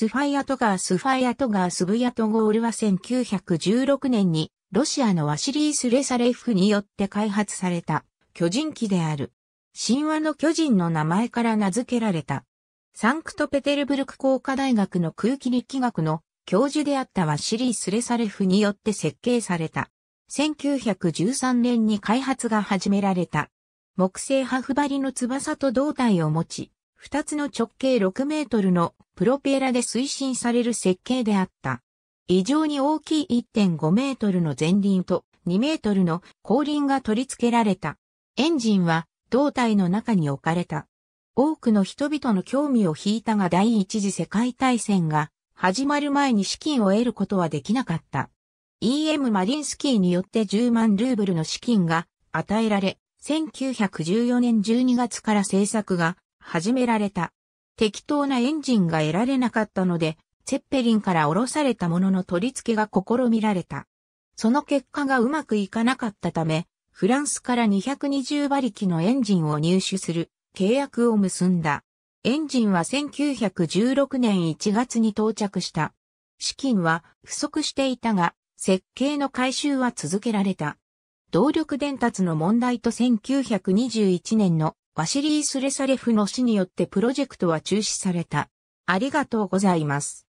スファイアトガースファイアトガースブヤトゴールは1916年にロシアのワシリース・レサレフによって開発された巨人機である。神話の巨人の名前から名付けられた。サンクトペテルブルク工科大学の空気力学の教授であったワシリース・レサレフによって設計された。1913年に開発が始められた。木製ハフバリの翼と胴体を持ち、二つの直径6メートルのプロペラで推進される設計であった。異常に大きい1.5メートルの前輪と2メートルの後輪が取り付けられた。エンジンは胴体の中に置かれた。多くの人々の興味を引いたが第一次世界大戦が始まる前に資金を得ることはできなかった。E.M. マリンスキーによって10万ルーブルの資金が与えられ、1914年12月から制作が始められた。適当なエンジンが得られなかったので、ツェッペリンから降ろされたものの取り付けが試みられた。その結果がうまくいかなかったため、フランスから220馬力のエンジンを入手する契約を結んだ。エンジンは1916年1月に到着した。資金は不足していたが、設計の改修は続けられた。動力伝達の問題と1921年のワシリース・レサレフの死によってプロジェクトは中止された。ありがとうございます。